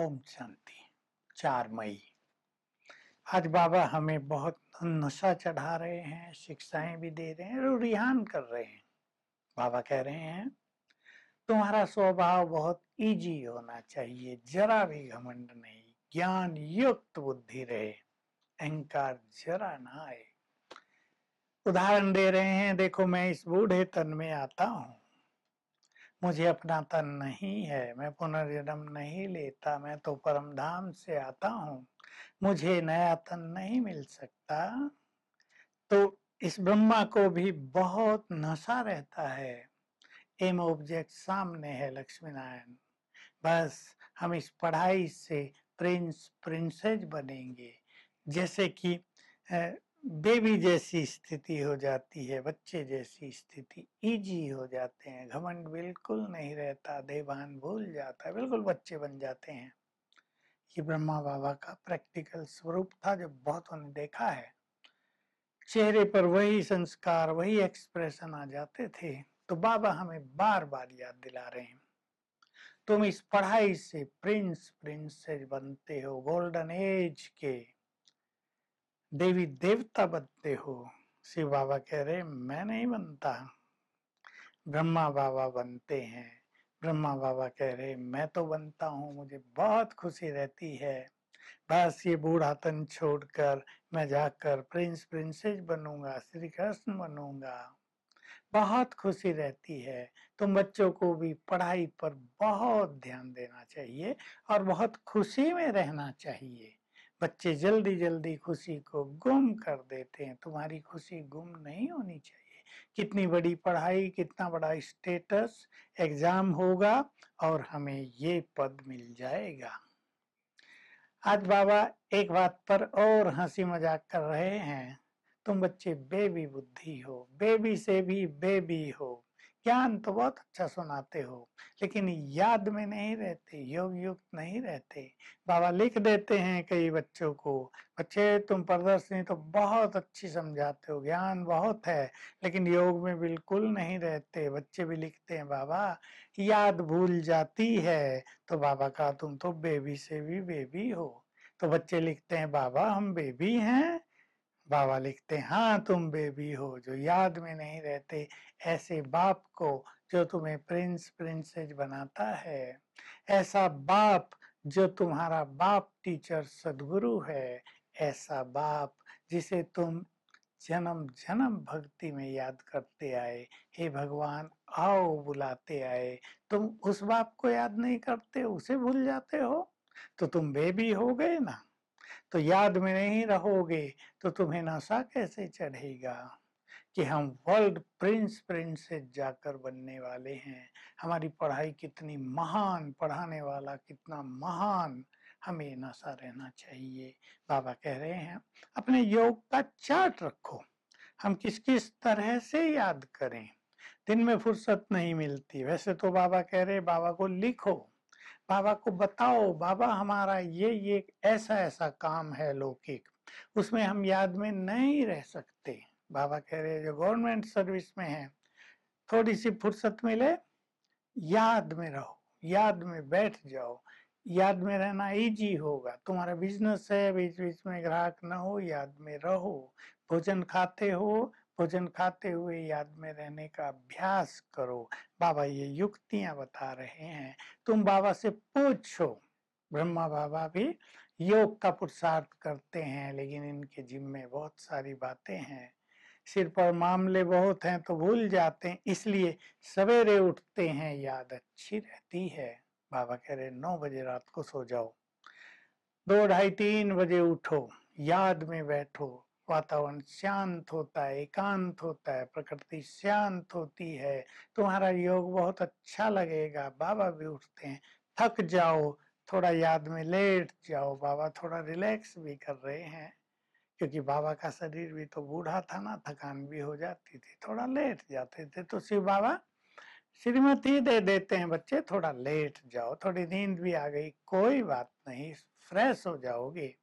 ओम शांति चार मई आज बाबा हमें बहुत नशा चढ़ा रहे हैं शिक्षाएं भी दे रहे हैं और रिहान कर रहे हैं बाबा कह रहे हैं तुम्हारा स्वभाव बहुत इजी होना चाहिए जरा भी घमंड नहीं ज्ञान युक्त बुद्धि रहे अहंकार जरा ना आए उदाहरण दे रहे हैं देखो मैं इस बूढ़े तन में आता हूं मुझे अपना तन नहीं है मैं पुनर्जन्म नहीं लेता मैं तो परम धाम से आता हूँ मुझे नया तन नहीं मिल सकता तो इस ब्रह्मा को भी बहुत नशा रहता है एम ऑब्जेक्ट सामने है लक्ष्मी नारायण बस हम इस पढ़ाई से प्रिंस प्रिंसेज बनेंगे जैसे कि बेबी जैसी स्थिति हो जाती है बच्चे जैसी स्थिति इजी हो जाते हैं घमंड बिल्कुल नहीं रहता देवान भूल जाता है बिल्कुल बच्चे बन जाते हैं ये ब्रह्मा बाबा का प्रैक्टिकल स्वरूप था जो बहुतों ने देखा है चेहरे पर वही संस्कार वही एक्सप्रेशन आ जाते थे तो बाबा हमें बार बार याद दिला रहे हैं तुम इस पढ़ाई से प्रिंस प्रिंसेस बनते हो गोल्डन एज के देवी देवता बनते हो शिव बाबा कह रहे मैं नहीं बनता ब्रह्मा बाबा बनते हैं ब्रह्मा बाबा कह रहे मैं तो बनता हूँ मुझे बहुत खुशी रहती है बस ये बूढ़ा छोड़ छोड़कर मैं जाकर प्रिंस प्रिंसेस बनूंगा श्री कृष्ण बनूंगा बहुत खुशी रहती है तुम बच्चों को भी पढ़ाई पर बहुत ध्यान देना चाहिए और बहुत खुशी में रहना चाहिए बच्चे जल्दी जल्दी खुशी को गुम कर देते हैं तुम्हारी खुशी गुम नहीं होनी चाहिए कितनी बड़ी पढ़ाई कितना बड़ा स्टेटस एग्जाम होगा और हमें ये पद मिल जाएगा आज बाबा एक बात पर और हंसी मजाक कर रहे हैं तुम बच्चे बेबी बुद्धि हो बेबी से भी बेबी हो ज्ञान तो बहुत अच्छा सुनाते हो लेकिन याद में नहीं रहते योग युक्त नहीं रहते बाबा लिख देते हैं कई बच्चों को बच्चे तुम प्रदर्शनी तो बहुत अच्छी समझाते हो ज्ञान बहुत है लेकिन योग में बिल्कुल नहीं रहते बच्चे भी लिखते हैं बाबा याद भूल जाती है तो बाबा कहा तुम तो बेबी से भी बेबी हो तो बच्चे लिखते हैं बाबा हम बेबी हैं बाबा लिखते हाँ तुम बेबी हो जो याद में नहीं रहते ऐसे बाप को जो तुम्हें प्रिंस प्रिंसेस बनाता है ऐसा बाप जो तुम्हारा बाप टीचर सदगुरु है ऐसा बाप जिसे तुम जन्म जन्म भक्ति में याद करते आए हे भगवान आओ बुलाते आए तुम उस बाप को याद नहीं करते उसे भूल जाते हो तो तुम बेबी हो गए ना तो याद में नहीं रहोगे तो तुम्हें नशा कैसे चढ़ेगा कि हम वर्ल्ड प्रिंस प्रिंसेस जाकर बनने वाले हैं हमारी पढ़ाई कितनी महान पढ़ाने वाला कितना महान हमें नशा रहना चाहिए बाबा कह रहे हैं अपने योग का चार्ट रखो हम किस किस तरह से याद करें दिन में फुर्सत नहीं मिलती वैसे तो बाबा कह रहे बाबा को लिखो बाबा को बताओ बाबा हमारा ये ये ऐसा ऐसा काम है लौकिक उसमें हम याद में नहीं रह सकते बाबा कह रहे जो गवर्नमेंट सर्विस में है थोड़ी सी फुर्सत मिले याद में रहो याद में बैठ जाओ याद में रहना इजी होगा तुम्हारा बिजनेस है बीच बीच में ग्राहक ना हो याद में रहो भोजन खाते हो भोजन खाते हुए याद में रहने का अभ्यास करो बाबा ये युक्तियां बता रहे हैं तुम बाबा से पूछो ब्रह्मा बाबा भी योग का पुरुषार्थ करते हैं लेकिन इनके जिम्मे बहुत सारी बातें हैं सिर पर मामले बहुत हैं तो भूल जाते हैं इसलिए सवेरे उठते हैं याद अच्छी रहती है बाबा कह रहे नौ बजे रात को सो जाओ दो ढाई तीन बजे उठो याद में बैठो वातावरण शांत होता है एकांत होता है प्रकृति शांत होती है तुम्हारा योग बहुत अच्छा लगेगा बाबा भी उठते हैं थक जाओ थोड़ा याद में लेट जाओ बाबा थोड़ा रिलैक्स भी कर रहे हैं क्योंकि बाबा का शरीर भी तो बूढ़ा था ना थकान भी हो जाती थी थोड़ा लेट जाते थे तो शिव बाबा श्रीमती दे देते हैं बच्चे थोड़ा लेट जाओ थोड़ी नींद भी आ गई कोई बात नहीं फ्रेश हो जाओगे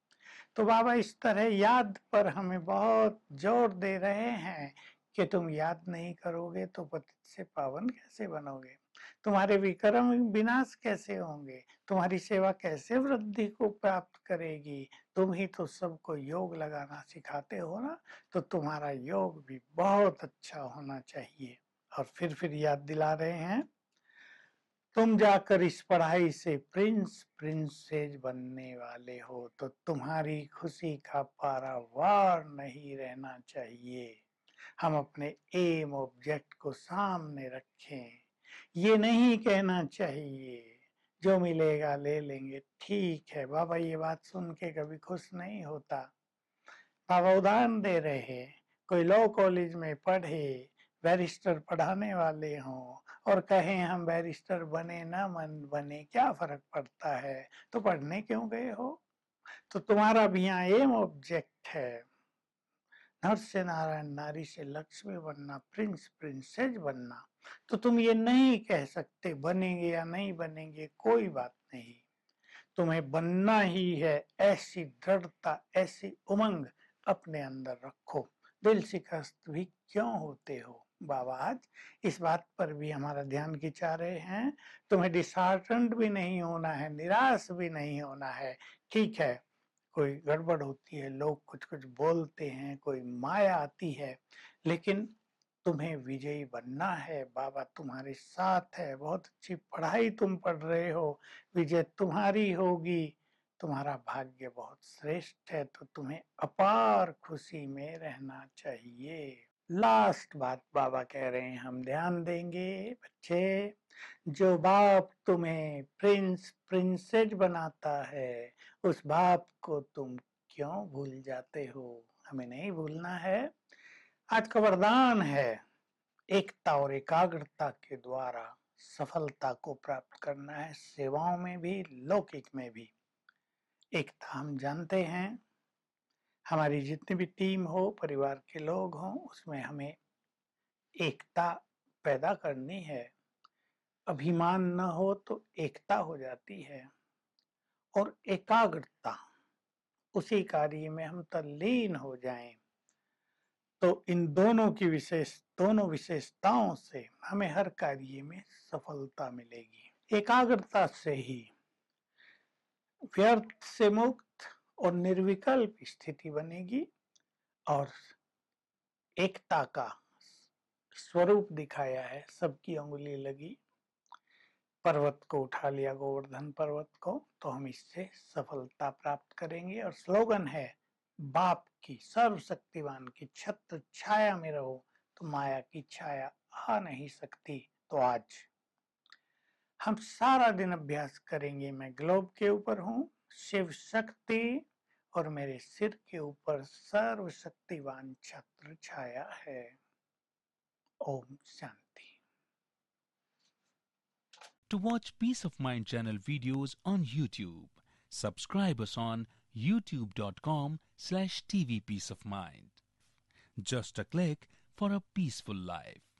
तो बाबा इस तरह याद पर हमें बहुत जोर दे रहे हैं कि तुम याद नहीं करोगे तो पतित से पावन कैसे बनोगे तुम्हारे विक्रम विनाश कैसे होंगे तुम्हारी सेवा कैसे वृद्धि को प्राप्त करेगी तुम ही तो सबको योग लगाना सिखाते हो ना तो तुम्हारा योग भी बहुत अच्छा होना चाहिए और फिर फिर याद दिला रहे हैं तुम जाकर इस पढ़ाई से प्रिंस प्रिंसेज बनने वाले हो तो तुम्हारी खुशी का पारावार नहीं रहना चाहिए हम अपने एम ऑब्जेक्ट को सामने रखें ये नहीं कहना चाहिए जो मिलेगा ले लेंगे ठीक है बाबा ये बात सुन के कभी खुश नहीं होता बाबा उदाहरण दे रहे कोई लॉ कॉलेज में पढ़े बैरिस्टर पढ़ाने वाले हों और कहें हम बैरिस्टर बने ना मन बने क्या फर्क पड़ता है तो पढ़ने क्यों गए हो तो तुम्हारा भी यहाँ एम ऑब्जेक्ट है नर से नारायण नारी से लक्ष्मी बनना प्रिंस प्रिंसेस बनना तो तुम ये नहीं कह सकते बनेंगे या नहीं बनेंगे कोई बात नहीं तुम्हें बनना ही है ऐसी दृढ़ता ऐसी उमंग अपने अंदर रखो दिल शिकस्त भी क्यों होते हो बाबा आज इस बात पर भी हमारा ध्यान खिंचा रहे हैं तुम्हें डिसहार्टनड भी नहीं होना है निराश भी नहीं होना है ठीक है कोई गड़बड़ होती है लोग कुछ कुछ बोलते हैं कोई माया आती है लेकिन तुम्हें विजयी बनना है बाबा तुम्हारे साथ है बहुत अच्छी पढ़ाई तुम पढ़ रहे हो विजय तुम्हारी होगी तुम्हारा भाग्य बहुत श्रेष्ठ है तो तुम्हें अपार खुशी में रहना चाहिए लास्ट बात बाबा कह रहे हैं हम ध्यान देंगे बच्चे जो बाप तुम्हें प्रिंस प्रिंसेज बनाता है उस बाप को तुम क्यों भूल जाते हो हमें नहीं भूलना है आज का वरदान है एकता और एकाग्रता के द्वारा सफलता को प्राप्त करना है सेवाओं में भी लौकिक में भी एकता हम जानते हैं हमारी जितनी भी टीम हो परिवार के लोग हों उसमें हमें एकता पैदा करनी है अभिमान न हो तो एकता हो जाती है और एकाग्रता उसी कार्य में हम तल्लीन हो जाएं तो इन दोनों की विशेष दोनों विशेषताओं से हमें हर कार्य में सफलता मिलेगी एकाग्रता से ही व्यर्थ से मुक्त और निर्विकल्प स्थिति बनेगी और एकता का स्वरूप दिखाया है सबकी उंगली लगी पर्वत को उठा लिया गोवर्धन पर्वत को तो हम इससे सफलता प्राप्त करेंगे और स्लोगन है बाप की सर्वशक्तिवान की छत्र छाया में रहो तो माया की छाया आ नहीं सकती तो आज हम सारा दिन अभ्यास करेंगे मैं ग्लोब के ऊपर हूँ शिव शक्ति और मेरे सिर के ऊपर सर्वशक्तिवान छत्र छाया है Om Shanti to watch Peace of Mind channel videos on YouTube subscribe on YouTube dot com slash TV Peace of Mind just a click for a peaceful life